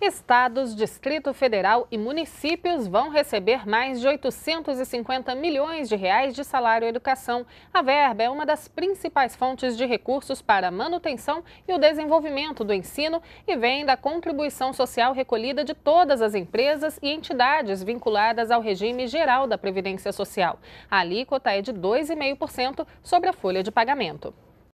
Estados, Distrito Federal e municípios vão receber mais de 850 milhões de reais de salário educação. A verba é uma das principais fontes de recursos para a manutenção e o desenvolvimento do ensino e vem da contribuição social recolhida de todas as empresas e entidades vinculadas ao regime geral da Previdência Social. A alíquota é de 2,5% sobre a folha de pagamento.